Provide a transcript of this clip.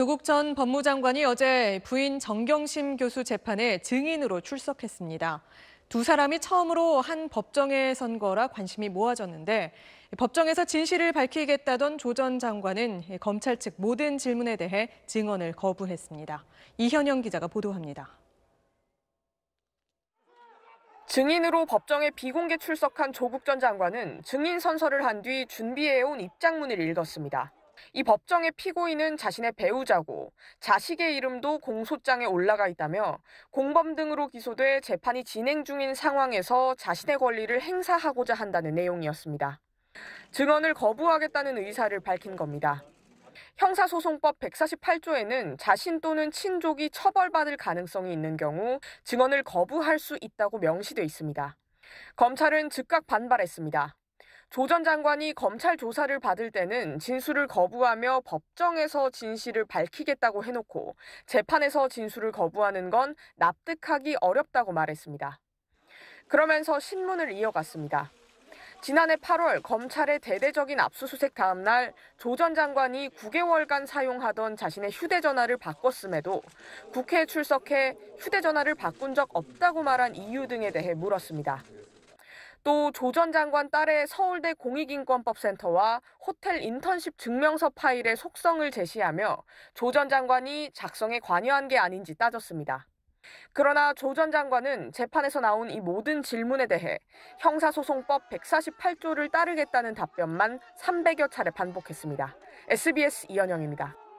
조국 전 법무장관이 어제 부인 정경심 교수 재판에 증인으로 출석했습니다. 두 사람이 처음으로 한법정에 선거라 관심이 모아졌는데 법정에서 진실을 밝히겠다던 조 전 장관은 검찰 측 모든 질문에 대해 증언을 거부했습니다. 이현영 기자가 보도합니다. 증인으로 법정에 비공개 출석한 조국 전 장관은 증인 선서를 한 뒤 준비해온 입장문을 읽었습니다. 이법정에 피고인은 자신의 배우자고 자식의 이름도 공소장에 올라가 있다며 공범 등으로 기소돼 재판이 진행 중인 상황에서 자신의 권리를 행사하고자 한다는 내용이었습니다. 증언을 거부하겠다는 의사를 밝힌 겁니다. 형사소송법 148조에는 자신 또는 친족이 처벌받을 가능성이 있는 경우 증언을 거부할 수 있다고 명시돼 있습니다. 검찰은 즉각 반발했습니다. 조전 장관이 검찰 조사를 받을 때는 진술을 거부하며 법정에서 진실을 밝히겠다고 해놓고 재판에서 진술을 거부하는 건 납득하기 어렵다고 말했습니다. 그러면서 신문을 이어갔습니다. 지난해 8월 검찰의 대대적인 압수수색 다음 날 조 전 장관이 9개월간 사용하던 자신의 휴대전화를 바꿨음에도 국회에 출석해 휴대전화를 바꾼 적 없다고 말한 이유 등에 대해 물었습니다. 또조전 장관 딸의 서울대 공익인권법센터와 호텔 인턴십 증명서 파일의 속성을 제시하며 조 전 장관이 작성에 관여한 게 아닌지 따졌습니다. 그러나 조 전 장관은 재판에서 나온 이 모든 질문에 대해 형사소송법 148조를 따르겠다는 답변만 300여 차례 반복했습니다. SBS 이현영입니다.